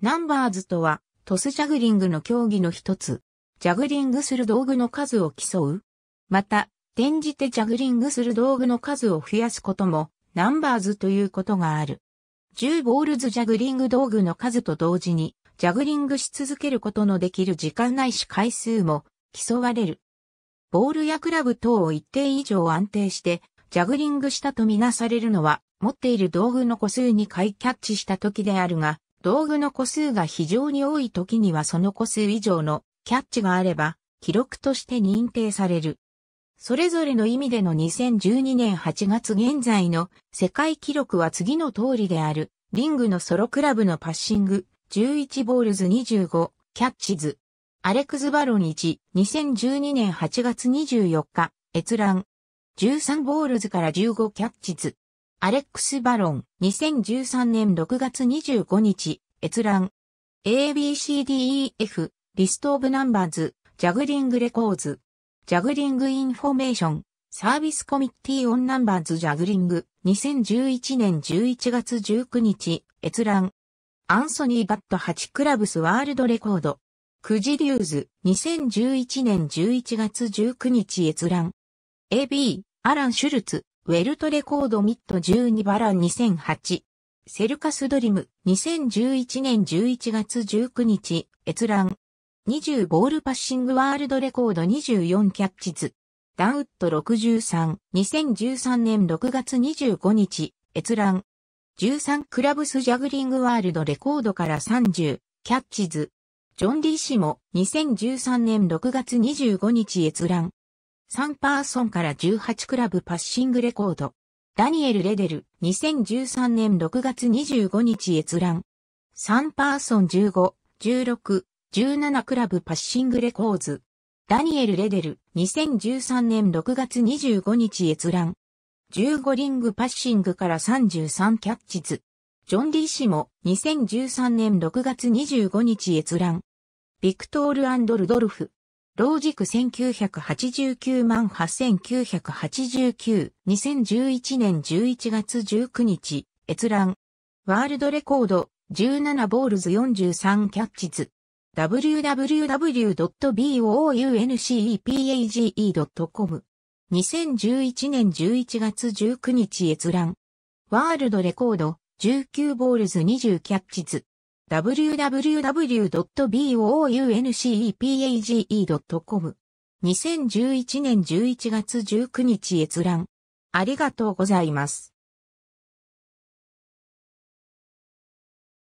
ナンバーズとは、トスジャグリングの競技の一つ。ジャグリングする道具の数を競う。また、転じてジャグリングする道具の数を増やすことも、ナンバーズということがある。10ボールズジャグリング道具の数と同時に、ジャグリングし続けることのできる時間ないし回数も競われる。ボールやクラブ等を一定以上安定して、ジャグリングしたとみなされるのは、持っている道具の個数に回キャッチした時であるが、道具の個数が非常に多い時にはその個数以上のキャッチがあれば、記録として認定される。それぞれの意味での2012年8月現在の世界記録は次の通りである。リングのソロクラブのパッシング、11ボールズ25、キャッチズ。アレクズ・バロン1、2012年8月24日、閲覧。13ボールズから15キャッチズ。アレックス・バロン、2013年6月25日、閲覧。ABCDEF、リストオブナンバーズ、ジャグリングレコーズ。ジャグリングインフォメーション、サービスコミッティオンナンバーズジャグリング、2011年11月19日、閲覧。アンソニー・バット8クラブスワールドレコード。クジリューズ、2011年11月19日閲覧。AB、アラン・シュルツ、ウェルトレコードミット12バラ2008。セルカスドリム、2011年11月19日、閲覧。20ボールパッシングワールドレコード24キャッチズ。ダウッド63、2013年6月25日、閲覧。13クラブスジャグリングワールドレコードから30、キャッチズ。ジョン・ディシモ、2013年6月25日閲覧。3パーソンから18クラブパッシングレコード。ダニエル・レデル、2013年6月25日閲覧。3パーソン15、16、17クラブパッシングレコーズ。ダニエル・レデル、2013年6月25日閲覧。15リングパッシングから33キャッチズ。ジョン・リーシも、2013年6月25日閲覧。ビクトール・アンドルドルフ。ジ軸1989万8989、2011年11月19日、閲覧。ワールドレコード、17ボールズ43キャッチズ。www.bouncepage.com。2011年11月19日閲覧。ワールドレコード、19ボールズ20キャッチズ。www.boouncepage.com。2011年11月19日閲覧。ありがとうございます。